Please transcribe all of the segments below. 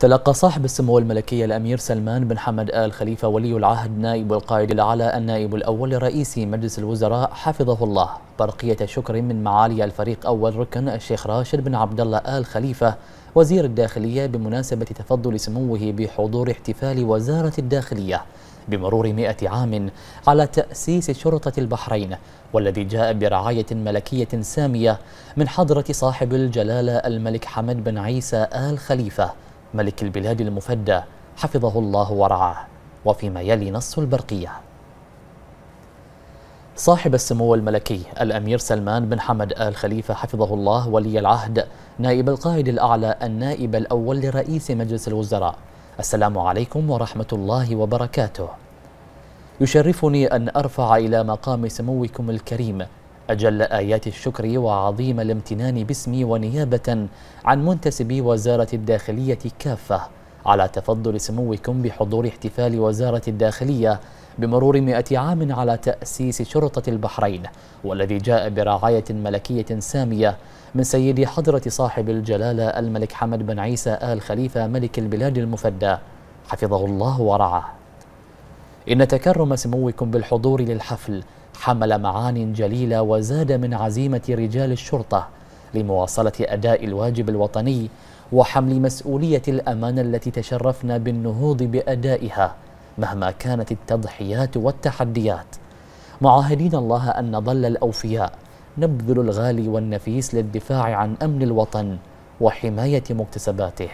تلقى صاحب السمو الملكي الأمير سلمان بن حمد آل خليفة ولي العهد نائب القائد الأعلى النائب الأول لرئيس مجلس الوزراء حفظه الله برقية شكر من معالي الفريق أول ركن الشيخ راشد بن عبد الله آل خليفة وزير الداخلية بمناسبة تفضل سموه بحضور احتفال وزارة الداخلية بمرور مئة عام على تأسيس شرطة البحرين والذي جاء برعاية ملكية سامية من حضرة صاحب الجلالة الملك حمد بن عيسى آل خليفة ملك البلاد المفدى حفظه الله ورعاه وفيما يلي نص البرقية صاحب السمو الملكي الأمير سلمان بن حمد آل خليفة حفظه الله ولي العهد نائب القائد الأعلى النائب الأول لرئيس مجلس الوزراء السلام عليكم ورحمة الله وبركاته يشرفني أن أرفع إلى مقام سموكم الكريم أجل آيات الشكر وعظيم الامتنان باسمي ونيابة عن منتسبي وزارة الداخلية كافة على تفضل سموكم بحضور احتفال وزارة الداخلية بمرور مئة عام على تأسيس شرطة البحرين والذي جاء برعاية ملكية سامية من سيد حضرة صاحب الجلالة الملك حمد بن عيسى آل خليفة ملك البلاد المفدى حفظه الله ورعاه إن تكرم سموكم بالحضور للحفل حمل معان جليلة وزاد من عزيمة رجال الشرطة لمواصلة أداء الواجب الوطني وحمل مسؤولية الأمانة التي تشرفنا بالنهوض بأدائها مهما كانت التضحيات والتحديات معاهدين الله أن نظل الأوفياء نبذل الغالي والنفيس للدفاع عن أمن الوطن وحماية مكتسباته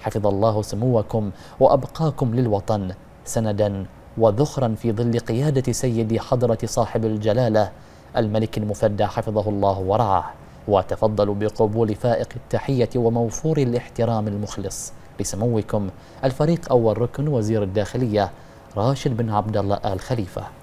حفظ الله سموكم وأبقاكم للوطن سندا وذخرا في ظل قيادة سيد حضرة صاحب الجلالة الملك المفدى حفظه الله ورعاه وتفضلوا بقبول فائق التحية وموفور الاحترام المخلص لسموكم الفريق أول ركن وزير الداخلية راشد بن عبد الله آل خليفة